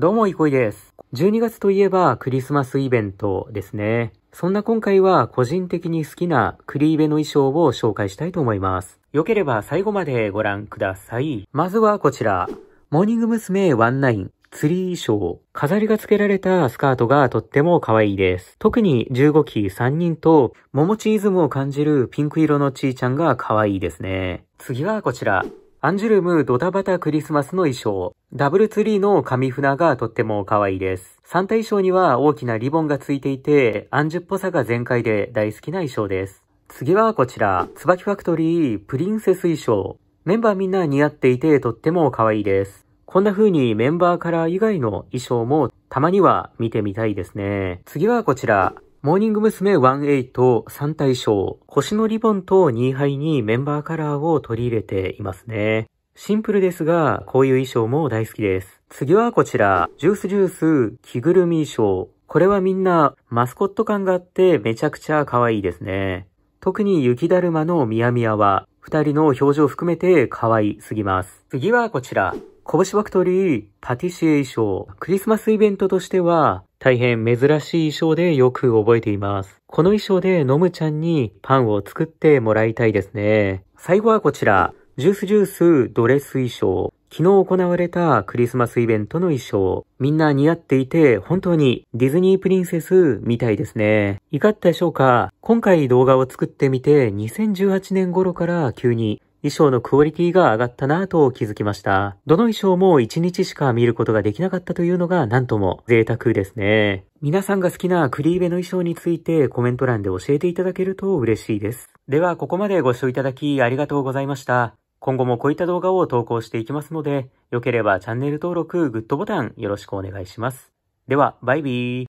どうも、いこいです。12月といえばクリスマスイベントですね。そんな今回は個人的に好きなクリーベの衣装を紹介したいと思います。よければ最後までご覧ください。まずはこちら。モーニング娘。ワンナイン。ツリー衣装。飾りが付けられたスカートがとっても可愛いです。特に15期3人と、桃チーズムを感じるピンク色のちーちゃんが可愛いですね。次はこちら。アンジュルムドタバタクリスマスの衣装。ダブルツリーの紙船がとっても可愛いです。サンタ衣装には大きなリボンがついていて、アンジュっぽさが全開で大好きな衣装です。次はこちら、椿ファクトリープリンセス衣装。メンバーみんな似合っていてとっても可愛いです。こんな風にメンバーカラー以外の衣装もたまには見てみたいですね。次はこちら、モーニング娘。18、3大賞、星のリボンと2杯にメンバーカラーを取り入れていますね。シンプルですが、こういう衣装も大好きです。次はこちら、ジュースジュース、着ぐるみ衣装。これはみんなマスコット感があってめちゃくちゃ可愛いですね。特に雪だるまのミヤミヤは、二人の表情含めて可愛すぎます。次はこちら、こしファクトリーパティシエ衣装。クリスマスイベントとしては大変珍しい衣装でよく覚えています。この衣装でのむちゃんにパンを作ってもらいたいですね。最後はこちら。ジュースジュースドレス衣装。昨日行われたクリスマスイベントの衣装。みんな似合っていて、本当にディズニープリンセスみたいですね。いかがでしょうか今回動画を作ってみて、2018年頃から急に衣装のクオリティが上がったなぁと気づきました。どの衣装も1日しか見ることができなかったというのがなんとも贅沢ですね。皆さんが好きなクリーベの衣装についてコメント欄で教えていただけると嬉しいです。ではここまでご視聴いただきありがとうございました。今後もこういった動画を投稿していきますので、良ければチャンネル登録、グッドボタンよろしくお願いします。では、バイビー。